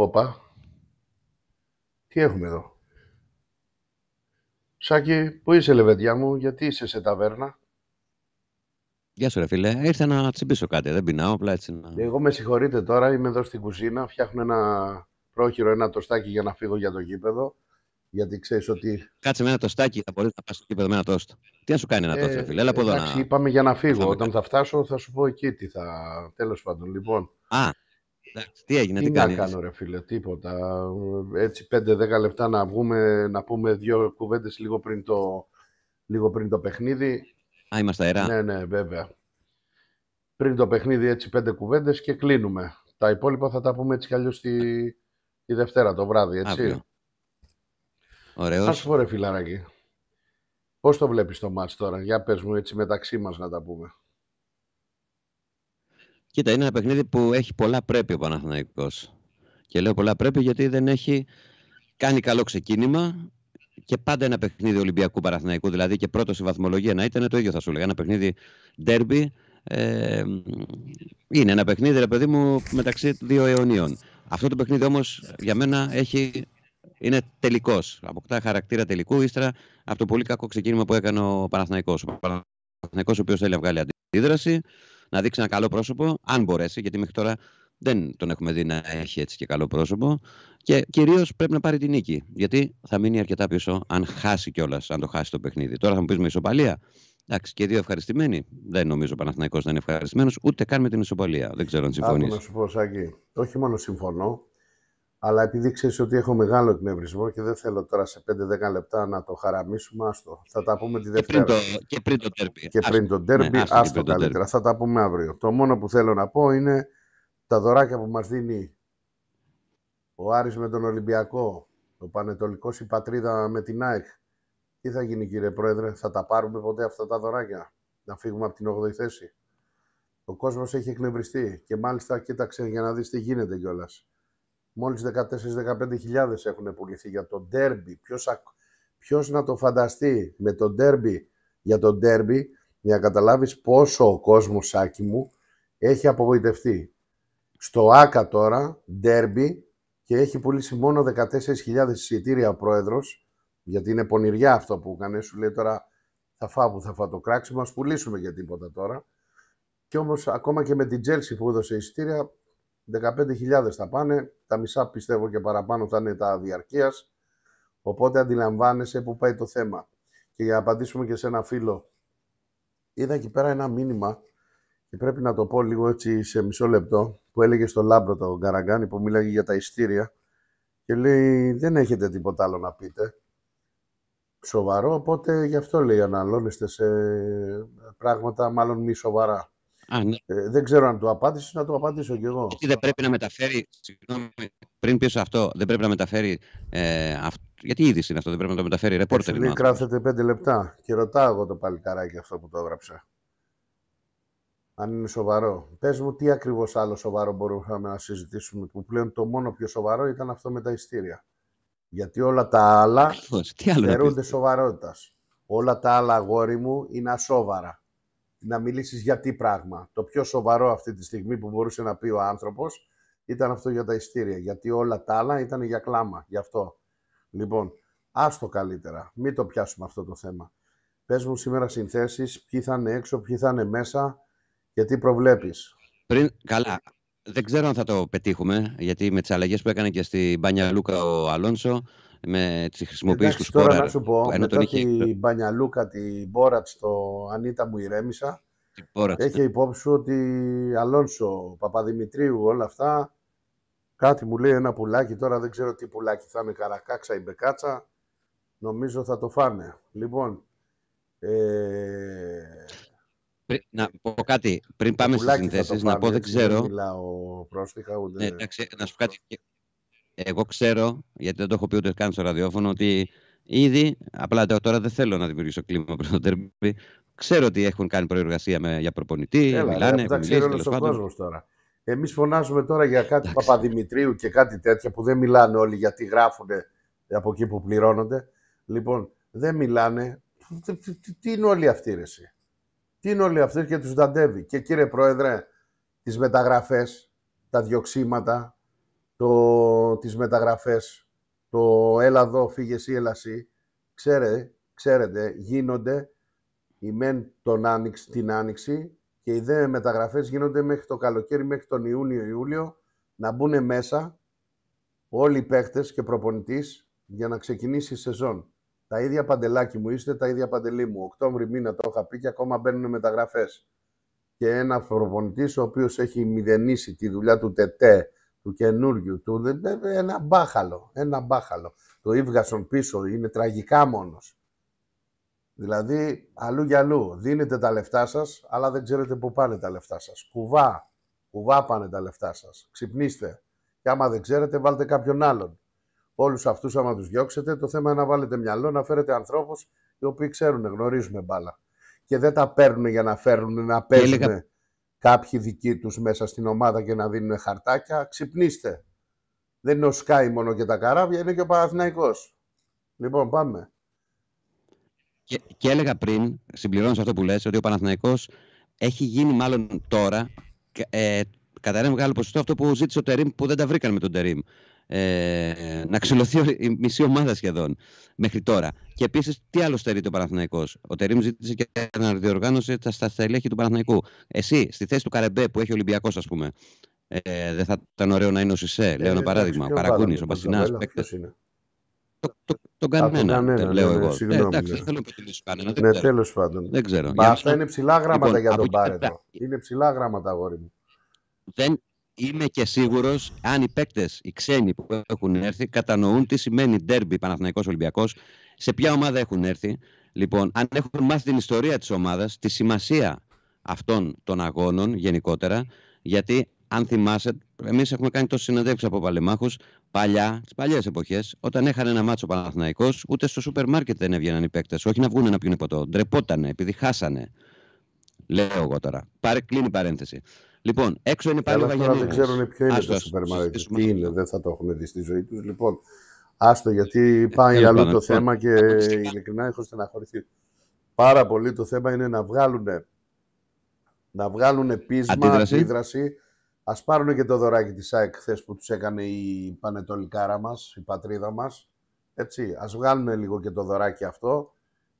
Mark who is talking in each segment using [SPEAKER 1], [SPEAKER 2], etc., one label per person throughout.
[SPEAKER 1] Όπα. Τι έχουμε εδώ. Σάκη, πού είσαι λεβεντιά μου, γιατί είσαι σε ταβέρνα.
[SPEAKER 2] Γεια σου ρε φίλε, ήρθα να τσιμπήσω κάτι, δεν πεινάω απλά έτσι να...
[SPEAKER 1] Εγώ με συγχωρείτε τώρα, είμαι εδώ στην κουζίνα, φτιάχνω ένα πρόχειρο, ένα τοστάκι για να φύγω για το γήπεδο,
[SPEAKER 2] γιατί ξέρεις ότι... Κάτσε με ένα τοστάκι, θα μπορείς να πας στο γήπεδο με ένα τόστο. Τι να σου κάνει ένα ε, τόστο, φίλε, έλα από εντάξει, εδώ να...
[SPEAKER 1] είπαμε για να φύγω, όταν θα φτάσω θα σου πω εκεί τι θα... Τέλος πάντων, λοιπόν... Α, τι έγινε, τι, τι να κάνω ρε φίλε, τίποτα. Έτσι 5-10 λεπτά να βγούμε, να πούμε δύο κουβέντες λίγο πριν το, λίγο πριν το παιχνίδι.
[SPEAKER 2] Α, είμαστε αερά. Ναι,
[SPEAKER 1] ναι, βέβαια. Πριν το παιχνίδι έτσι πέντε κουβέντες και κλείνουμε. Τα υπόλοιπα θα τα πούμε έτσι κι αλλιώς τη, Δευτέρα το βράδυ, έτσι. Αύριο. Α φορέ, πω Πώς το βλέπεις το μάτς τώρα, για πες μου έτσι μεταξύ μας να τα πούμε.
[SPEAKER 2] Κοίτα, είναι ένα παιχνίδι που έχει πολλά πρέπει ο Παναθηναϊκός. Και λέω πολλά πρέπει γιατί δεν έχει κάνει καλό ξεκίνημα και πάντα ένα παιχνίδι Ολυμπιακού Παναθηναϊκού, δηλαδή και πρώτο στη βαθμολογία να ήταν το ίδιο θα σου λέγα. Ένα παιχνίδι ντέρμπι ε, είναι ένα παιχνίδι, ρε παιδί μου, μεταξύ δύο αιωνίων. Αυτό το παιχνίδι όμως για μένα έχει, είναι τελικός. Αποκτά χαρακτήρα τελικού ύστερα από το πολύ κακό ξεκίνημα που έκανε ο Παναθηναϊκός. Ο Παναθηναϊκός ο οποίος θέλει να βγάλει αντίδραση να δείξει ένα καλό πρόσωπο, αν μπορέσει, γιατί μέχρι τώρα δεν τον έχουμε δει να έχει έτσι και καλό πρόσωπο. Και κυρίως πρέπει να πάρει την νίκη. Γιατί θα μείνει αρκετά πίσω αν χάσει κιόλας, αν το χάσει το παιχνίδι. Τώρα θα μου πεις με ισοπαλία. Εντάξει, και δύο ευχαριστημένοι. Δεν νομίζω ο Παναθηναϊκός να είναι ευχαριστημένος, ούτε καν με την ισοπαλία. Δεν ξέρω αν συμφωνείς. να σου
[SPEAKER 1] πω, Σάκη, όχι μόνο συμφωνώ, αλλά επειδή ξέρεις ότι έχω μεγάλο εκνευρισμό και δεν θέλω τώρα σε 5-10 λεπτά να το χαραμίσουμε, άστο. Θα τα πούμε τη Δευτέρα. Και πριν το τέρμπι. Και πριν το τέρμπι, ναι, άστο, καλύτερα. θα τα πούμε αύριο. Το μόνο που θέλω να πω είναι τα δωράκια που μας δίνει ο Άρης με τον Ολυμπιακό, ο Πανετολικό η πατρίδα με την ΑΕΚ. Τι θα γίνει κύριε Πρόεδρε, θα τα πάρουμε ποτέ αυτά τα δωράκια, να φύγουμε από την 8η θέση. Ο κόσμος έχει εκνευριστεί και μάλιστα κοίταξε για να δεις τι γίνεται κιόλας. Μόλις 14-15 έχουν πουληθεί για το ντέρμπι. Ποιος, να το φανταστεί με το ντέρμπι, για το ντέρμπι, για να καταλάβεις πόσο ο κόσμος, σάκι μου, έχει απογοητευτεί. Στο ΆΚΑ τώρα, ντέρμπι, και έχει πουλήσει μόνο 14.000 εισιτήρια ο πρόεδρος, γιατί είναι πονηριά αυτό που κανένα σου λέει τώρα θα φάω που θα φάω το κράξι, μας πουλήσουμε για τίποτα τώρα. Και όμως ακόμα και με την Τζέλσι που έδωσε εισιτήρια 15.000 θα πάνε, τα μισά πιστεύω και παραπάνω θα είναι τα διαρκείας, οπότε αντιλαμβάνεσαι που πάει το θέμα. Και για να απαντήσουμε και σε ένα φίλο, είδα εκεί πέρα ένα μήνυμα και πρέπει να το πω λίγο έτσι σε μισό λεπτό, που έλεγε στο Λάμπρο τον Καραγκάνη που μίλαγε για τα ιστήρια και λέει δεν έχετε τίποτα άλλο να πείτε. Σοβαρό, οπότε γι' αυτό λέει αναλώνεστε σε πράγματα μάλλον μη σοβαρά. Α, ναι. ε, δεν ξέρω αν το απάντησες, να το απαντήσω κι εγώ. Γιατί
[SPEAKER 2] δεν πρέπει να μεταφέρει, συγγνώμη, πριν πεις αυτό, δεν πρέπει να μεταφέρει, ε, αυτό, γιατί είδηση είναι αυτό, δεν πρέπει να το μεταφέρει ε, ρεπόρτερ. Δηλαδή,
[SPEAKER 1] Δεν πέντε λεπτά και ρωτάω εγώ το παλικάράκι αυτό που το έγραψα. Αν είναι σοβαρό. Πες μου τι ακριβώς άλλο σοβαρό μπορούσαμε να συζητήσουμε, που πλέον το μόνο πιο σοβαρό ήταν αυτό με τα ιστήρια. Γιατί όλα τα άλλα θερούνται σοβαρότητας. Όλα τα άλλα, αγόρι μου, είναι ασόβαρα να μιλήσεις για τι πράγμα. Το πιο σοβαρό αυτή τη στιγμή που μπορούσε να πει ο άνθρωπος ήταν αυτό για τα ειστήρια, γιατί όλα τα άλλα ήταν για κλάμα, γι' αυτό. Λοιπόν, άστο καλύτερα, μην το πιάσουμε αυτό το θέμα. Πες μου σήμερα συνθέσεις, ποιοι θα είναι έξω, ποιοι θα είναι μέσα και τι προβλέπεις.
[SPEAKER 2] Πριν, καλά, δεν ξέρω αν θα το πετύχουμε, γιατί με τις αλλαγές που έκανε και στην Μπάνια ο Αλόνσο, με τις χρησιμοποιήσεις. του Σπόρα. Τώρα να σου πω, ενώ μετά την
[SPEAKER 1] Μπανιαλούκα, την Μπόρατ, το Ανίτα μου ηρέμησα. Έχει ναι. υπόψη σου ότι Αλόνσο, Παπαδημητρίου, όλα αυτά. Κάτι μου λέει ένα πουλάκι, τώρα δεν ξέρω τι πουλάκι θα είναι, καρακάξα ή μπεκάτσα. Νομίζω θα το φάνε. Λοιπόν, ε...
[SPEAKER 2] να πω κάτι, πριν πάμε στις συνθέσεις, να πω δεν ξέρω. Δεν μιλάω πρόσφυγα, ούτε. Ναι, εντάξει, να σου πω κάτι εγώ ξέρω, γιατί δεν το έχω πει ούτε καν στο ραδιόφωνο, ότι ήδη, απλά τώρα δεν θέλω να δημιουργήσω κλίμα προ το τερμπι, ξέρω ότι έχουν κάνει προεργασία με, για προπονητή, Έλα, μιλάνε, έχουν μιλήσει, τέλος ο κόσμος
[SPEAKER 1] τώρα. Εμείς φωνάζουμε τώρα για κάτι Παπαδημητρίου και κάτι τέτοια που δεν μιλάνε όλοι γιατί γράφουν από εκεί που πληρώνονται. Λοιπόν, δεν μιλάνε. Τι είναι όλη αυτή η Τι είναι όλη αυτή και τους δαντεύει. Και κύριε Πρόεδρε, τις μεταγραφές, τα διοξήματα, το, τις μεταγραφές, το έλα εδώ, φύγε ή έλα εσύ». ξέρετε, ξέρετε, γίνονται η μεν τον άνοιξη την άνοιξη και οι δε μεταγραφές γίνονται μέχρι το καλοκαίρι, μέχρι τον Ιούνιο-Ιούλιο, να μπουν μέσα όλοι οι παίχτες και προπονητής για να ξεκινήσει η σεζόν. Τα ίδια παντελάκι μου είστε, τα ίδια παντελή μου. Οκτώβρη μήνα το είχα πει και ακόμα μπαίνουν μεταγραφές. Και ένα προπονητής, ο οποίος έχει μηδενίσει τη δουλειά του τετέ του καινούριου, του, ένα μπάχαλο, ένα μπάχαλο. Το Ήβγασον πίσω είναι τραγικά μόνος. Δηλαδή, αλλού για αλλού, δίνετε τα λεφτά σας, αλλά δεν ξέρετε πού πάνε τα λεφτά σας. Κουβά, κουβά πάνε τα λεφτά σας. Ξυπνήστε. Και άμα δεν ξέρετε, βάλτε κάποιον άλλον. Όλους αυτούς, άμα τους διώξετε, το θέμα είναι να βάλετε μυαλό, να φέρετε ανθρώπους οι οποίοι ξέρουν, γνωρίζουν μπάλα. Και δεν τα παίρνουν για να φέρουν, να παίρνουν κάποιοι δικοί τους μέσα στην ομάδα και να δίνουν χαρτάκια. Ξυπνήστε. Δεν είναι ο Σκάι μόνο και τα καράβια, είναι και ο Παναθηναϊκός. Λοιπόν,
[SPEAKER 2] πάμε. Και, και έλεγα πριν, συμπληρώνω σε αυτό που λες, ότι ο Παναθηναϊκός έχει γίνει μάλλον τώρα, ε, κατά ένα μεγάλο ποσοστό αυτό που ζήτησε ο Τερίμ που δεν τα βρήκαν με τον Τερίμ ε, να ξυλωθεί η μισή ομάδα σχεδόν μέχρι τώρα. Και επίσης, τι άλλο στερείται ο Παναθυναϊκό. Ο Τερήμ ζήτησε και αναδιοργάνωσε τα στα στελέχη του Παναθηναϊκού. Εσύ, στη θέση του Καρεμπέ που έχει ο Ολυμπιακός, ας πούμε, ε, δεν θα ήταν ωραίο να είναι ο Σισε, ε, λέω ένα παράδειγμα. Ο Παρακούνη, ο Πασινά, το, το, τον κανένα, δεν ναι, λέω ναι, εγώ. Συγγνώμη, ε, εντάξει, δεν θέλω κανένα. Ναι, τέλος πάντων. Δεν ξέρω. Μα, αυτά είναι
[SPEAKER 1] ψηλά γράμματα λοιπόν, για τον Πάρετο Είναι ψηλά γράμματα, αγόρι μου.
[SPEAKER 2] Δεν, Είμαι και σίγουρος αν οι παίκτες, οι ξένοι που έχουν έρθει, κατανοούν τι σημαίνει ντέρμπι Παναθηναϊκός Ολυμπιακός, σε ποια ομάδα έχουν έρθει. Λοιπόν, αν έχουν μάθει την ιστορία της ομάδας, τη σημασία αυτών των αγώνων γενικότερα, γιατί αν θυμάσαι, εμείς έχουμε κάνει τόσες συνεντεύξεις από παλεμάχου παλιά, τις παλιές εποχές, όταν έχανε ένα μάτσο Παναθναϊκό, ούτε στο σούπερ μάρκετ δεν έβγαιναν οι παίκτες. Όχι να βγουν να πιούν ποτό. Ντρεπότανε επειδή χάσανε. Λέω εγώ τώρα. Πάρε, κλείνει παρένθεση. Λοιπόν, έξω είναι πάλι ο Βαγιανίδη. Δεν
[SPEAKER 1] ξέρουν ποιο είναι το σούπερ μάρκετ. Τι είναι, δεν θα το έχουν δει στη ζωή τους. Λοιπόν, άστο γιατί πάει αλλού το θέμα και ειλικρινά έχω στεναχωρηθεί. Πάρα πολύ το θέμα είναι να βγάλουν να βγάλουν πείσμα, αντίδραση. Α πάρουν και το δωράκι της ΑΕΚ χθες που τους έκανε η πανετολικάρα μας, η πατρίδα μας. Έτσι, ας βγάλουν λίγο και το δωράκι αυτό,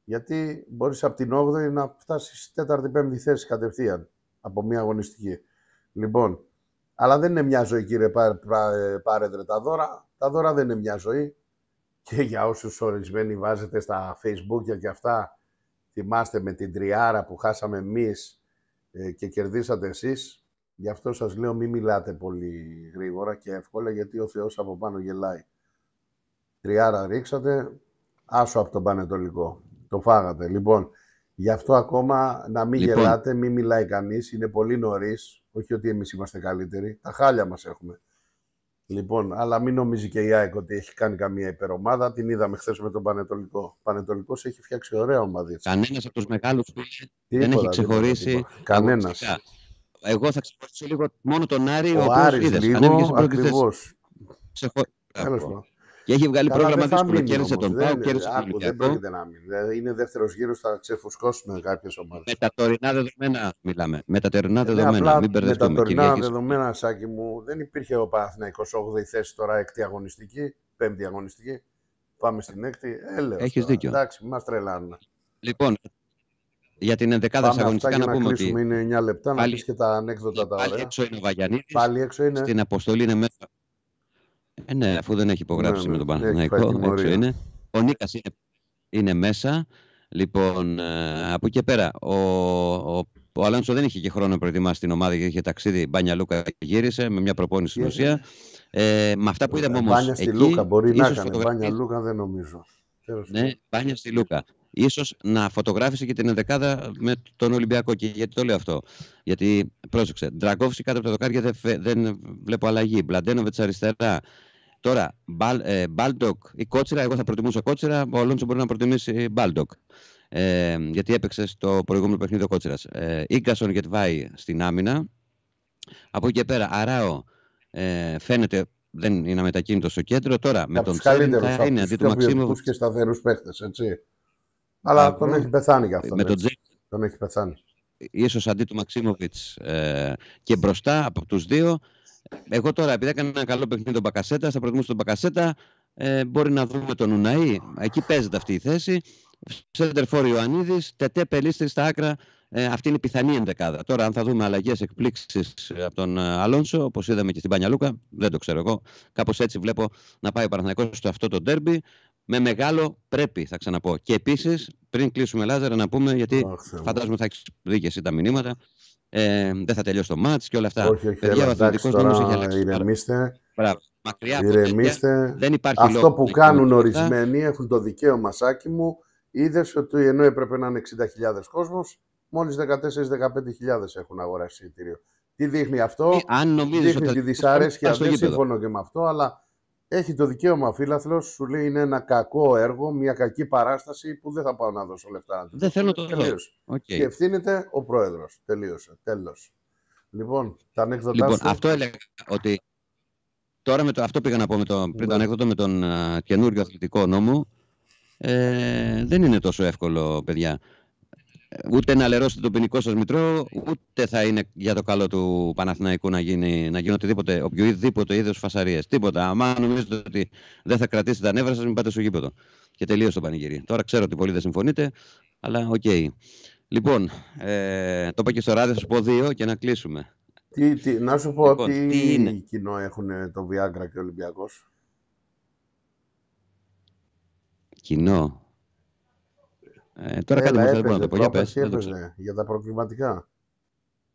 [SPEAKER 1] γιατί μπορεί από την 8η να φτάσεις στη 4η-5η θέση κατευθείαν από μια αγωνιστική. Λοιπόν, αλλά δεν είναι μια ζωή, κύριε Πάρετρε, τα δώρα. Τα δώρα δεν είναι μια ζωή. Και για όσους ορισμένοι βάζετε στα facebook και αυτά, θυμάστε με την τριάρα που χάσαμε εμείς ε, και κερδίσατε εσείς. Γι' αυτό σας λέω μην μιλάτε πολύ γρήγορα και εύκολα, γιατί ο Θεός από πάνω γελάει. Τριάρα ρίξατε, άσο από τον Πανετολικό. Το φάγατε. Λοιπόν, γι' αυτό ακόμα να μην λοιπόν. γελάτε, μην μιλάει κανείς, είναι πολύ νωρίς. Όχι ότι εμείς είμαστε καλύτεροι. Τα χάλια μας έχουμε. Λοιπόν, αλλά μην νομίζει και η ΑΕΚ ότι έχει κάνει καμία υπερομάδα. Την είδαμε χθες με τον Πανετολικό. Ο Πανετολικός έχει φτιάξει ωραία ομάδα.
[SPEAKER 2] Κανένας από τους μεγάλους δεν έχει ξεχωρίσει. Κανένα. Εγώ θα ξεχωρίσω λίγο μόνο τον Άρη, ο, ο λίγο, Ξεχω... Και έχει βγάλει Καλά, πρόγραμμα δύσκολο. Κέρδισε τον Πάο, κέρδισε τον Ολυμπιακό. Δεν πρόκειται
[SPEAKER 1] να μείνει. Δηλαδή, είναι δεύτερος γύρος, θα ξεφουσκώσουμε κάποιες ομάδες. Με
[SPEAKER 2] τα τωρινά δεδομένα μιλάμε. Με τα τωρινά ε, δεδομένα. μην με τα τωρινά
[SPEAKER 1] δεδομένα, Σάκη μου, δεν υπήρχε ο παναθυναικο 28 8η θέση τώρα έκτη αγωνιστική, πέμπτη αγωνιστική. Πάμε στην έκτη. Ε, Έλεω. Έχει δίκιο. Εντάξει, μας τρελάνε.
[SPEAKER 2] Λοιπόν, για την 11η αγωνιστική να, να πούμε ότι.
[SPEAKER 1] Είναι 9 λεπτά, πάλι, να πεις και τα ανέκδοτα τα πάλι
[SPEAKER 2] Έξω είναι ο Βαγιανίδης. Στην αποστολή είναι μέσα ε, ναι, αφού δεν έχει υπογράψει ναι, με ναι, τον Παναθηναϊκό, έξω είναι. Ο Νίκας είναι, είναι μέσα. Λοιπόν, ε, από εκεί και πέρα, ο, ο, Αλάνσο δεν είχε και χρόνο να προετοιμάσει την ομάδα γιατί είχε ταξίδι. Μπάνια Λούκα γύρισε με μια προπόνηση στην ουσία. Ε, με αυτά που είδαμε ε, όμως. Μπάνια στη εκεί, Λούκα μπορεί να κάνει. Μπάνια Λούκα
[SPEAKER 1] δεν νομίζω.
[SPEAKER 2] Ναι, μπάνια στη Λούκα. Ίσως να φωτογράφησε και την ενδεκάδα με τον Ολυμπιακό. Και γιατί το λέω αυτό. Γιατί πρόσεξε, Ντραγκόφσκι κάτω από τα δοκάρια δεν, δεν βλέπω αλλαγή. Μπλαντένοβιτ αριστερά. Τώρα, Μπάλντοκ ή ε, Κότσιρα, εγώ θα προτιμούσα Κότσιρα, ο Λόντσο μπορεί να προτιμήσει Μπάλτοκ. Ε, γιατί έπαιξε στο προηγούμενο παιχνίδι ο Κότσιρας. Ήγκασον ε, και Γετβάη στην άμυνα. Από εκεί και πέρα, Αράο ε, φαίνεται δεν είναι αμετακίνητος στο κέντρο. Τώρα με τον Τσέριν θα είναι αντί του Μαξίμου.
[SPEAKER 1] και σταθερούς παίχτες, έτσι. Αλλά τον ναι. έχει πεθάνει γι' αυτό. Με τον, τον έχει πεθάνει.
[SPEAKER 2] Ίσως αντί του Μαξίμοβιτς ε, και μπροστά από τους δύο εγώ τώρα, επειδή έκανε ένα καλό παιχνίδι τον Μπακασέτα, θα προτιμούσε τον Μπακασέτα. Ε, μπορεί να δούμε τον Ουναή. Εκεί παίζεται αυτή η θέση. Φόρ Ιωαννίδη, Τετέ Πελίστρι στα άκρα. Ε, αυτή είναι η πιθανή ενδεκάδα. Τώρα, αν θα δούμε αλλαγές εκπλήξεις ε, από τον ε, Αλόνσο, όπως είδαμε και στην Πανιαλούκα, δεν το ξέρω εγώ. Κάπως έτσι βλέπω να πάει ο Παναθανικό στο αυτό το ντέρμπι. Με μεγάλο πρέπει, θα ξαναπώ. Και επίσης, πριν κλείσουμε, Λάζαρα, να πούμε, γιατί φαντάζομαι θα έχεις δει τα μηνύματα ε, δεν θα τελειώσει το μάτς και όλα αυτά. Όχι, όχι, Παιδιά, ο έχει αλλάξει. Ηρεμήστε. Μακριά Ηρεμήστε.
[SPEAKER 1] Δεν υπάρχει Αυτό που κάνουν ορισμένοι έχουν το δικαίωμα, Σάκη μου. Είδες ότι ενώ έπρεπε να είναι 60.000 κόσμος, μόλις 14-15.000 έχουν αγοράσει εισιτήριο. Τι δείχνει αυτό, ε,
[SPEAKER 2] αν δείχνει ότι τη δυσαρέσκεια, δεν σύμφωνο
[SPEAKER 1] και με αυτό, αλλά έχει το δικαίωμα φίλαθλος, σου λέει είναι ένα κακό έργο, μια κακή παράσταση που δεν θα πάω να δώσω λεφτά. Δεν θέλω το δικαίωμα. Και ευθύνεται ο πρόεδρος. Τελείωσε. Τέλος. Λοιπόν, τα ανέκδοτά λοιπόν, σου...
[SPEAKER 2] Αυτό έλεγα ότι. Τώρα με το, αυτό πήγα να πω με το, πριν το ναι. ανέκδοτο με τον καινούριο αθλητικό νόμο. Ε, δεν είναι τόσο εύκολο, παιδιά ούτε να λερώσετε το ποινικό σας μητρό, ούτε θα είναι για το καλό του Παναθηναϊκού να γίνει, να γίνει οτιδήποτε, οποιοδήποτε είδο φασαρίες. Τίποτα. Αν νομίζετε ότι δεν θα κρατήσετε τα νεύρα σας, μην πάτε στο γήπεδο. Και τελείω το πανηγύρι. Τώρα ξέρω ότι πολλοί δεν συμφωνείτε, αλλά οκ. Okay. Λοιπόν, ε, το είπα και στο ράδι, θα σου πω δύο και να κλείσουμε.
[SPEAKER 1] Τι, τι, να σου πω λοιπόν, τι, τι είναι.
[SPEAKER 2] κοινό έχουν
[SPEAKER 1] το Viagra και ο Ολυμπιακός.
[SPEAKER 2] Κοινό. Ε, τώρα Έλα, κάτι μου το πω. Για έπαιζε,
[SPEAKER 1] για τα προβληματικά.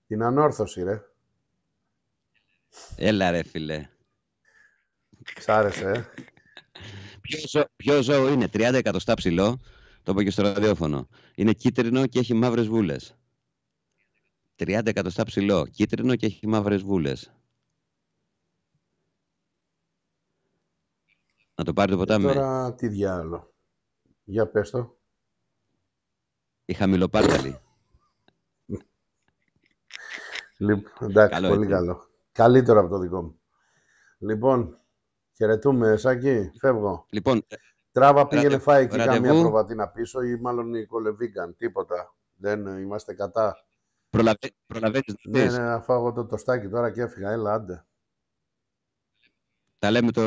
[SPEAKER 1] Την ανόρθωση, ρε.
[SPEAKER 2] Έλα, ρε, φίλε. Σ' άρεσε, ε. ποιο, ζω, ζώο είναι, 30 εκατοστά ψηλό, το είπα και στο ραδιόφωνο. Είναι κίτρινο και έχει μαύρες βούλες. 30 εκατοστά ψηλό, κίτρινο και έχει μαύρες βούλες. Να το πάρει το ε, ποτάμι. τώρα
[SPEAKER 1] τι διάλογο. Για πες το.
[SPEAKER 2] Η χαμηλοπάρταλη. λοιπόν,
[SPEAKER 1] εντάξει, καλό πολύ καλό. Καλύτερο από το δικό μου. Λοιπόν, χαιρετούμε, Σάκη, φεύγω. Λοιπόν, ε, Τράβα πήγαινε φάει εκεί ραντεβού. καμία προβατίνα πίσω ή μάλλον η κολεβίγκαν, τίποτα. Δεν είμαστε κατά. Προλαβε... Προλαβαίνεις να ναι, ναι, να φάω το τοστάκι τώρα και έφυγα. Έλα, άντε. Τα λέμε το,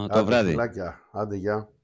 [SPEAKER 1] άντε, το βράδυ. Φιλάκια. Άντε, γεια.